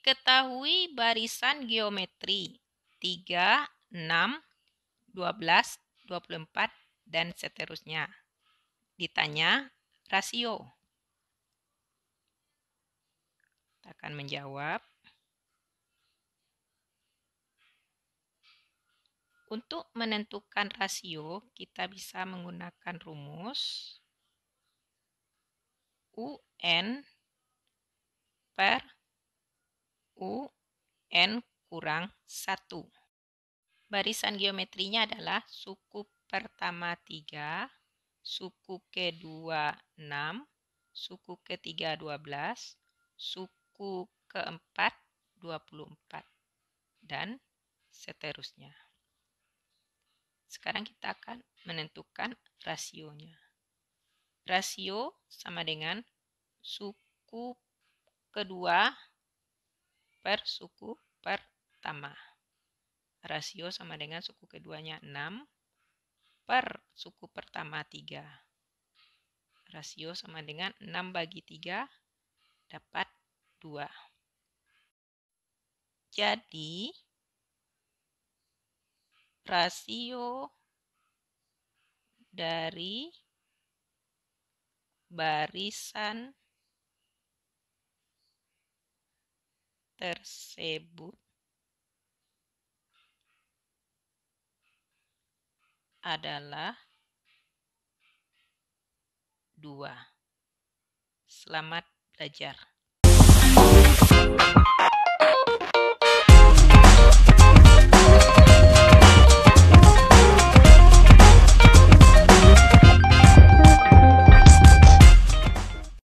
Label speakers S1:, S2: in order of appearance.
S1: Ketahui barisan geometri 3, 6, 12, 24, dan seterusnya. Ditanya rasio. Kita akan menjawab. Untuk menentukan rasio, kita bisa menggunakan rumus UN per N kurang 1. Barisan geometrinya adalah suku pertama 3, suku kedua 6, suku ketiga 12, suku keempat 24, dan seterusnya. Sekarang kita akan menentukan rasionya. Rasio sama dengan suku kedua per suku pertama. Rasio sama dengan suku keduanya 6 per suku pertama 3. Rasio sama dengan 6 bagi 3 dapat 2. Jadi, rasio dari barisan tersebut adalah dua. Selamat belajar.